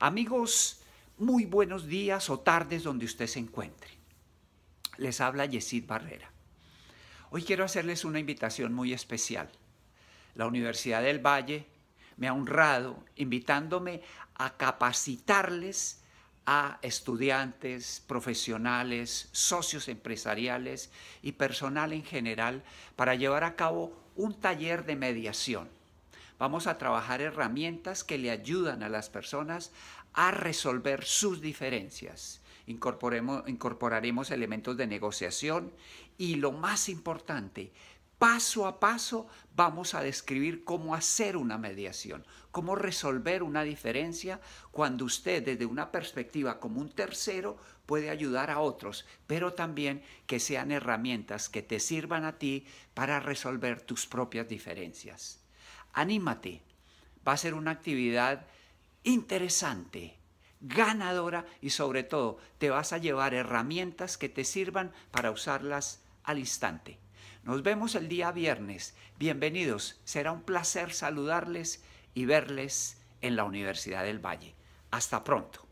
Amigos, muy buenos días o tardes donde usted se encuentre. Les habla Yesid Barrera. Hoy quiero hacerles una invitación muy especial. La Universidad del Valle me ha honrado invitándome a capacitarles a estudiantes, profesionales, socios empresariales y personal en general para llevar a cabo un taller de mediación Vamos a trabajar herramientas que le ayudan a las personas a resolver sus diferencias. incorporaremos elementos de negociación y lo más importante, paso a paso vamos a describir cómo hacer una mediación, cómo resolver una diferencia cuando usted desde una perspectiva como un tercero puede ayudar a otros, pero también que sean herramientas que te sirvan a ti para resolver tus propias diferencias. Anímate, va a ser una actividad interesante, ganadora y sobre todo te vas a llevar herramientas que te sirvan para usarlas al instante. Nos vemos el día viernes. Bienvenidos. Será un placer saludarles y verles en la Universidad del Valle. Hasta pronto.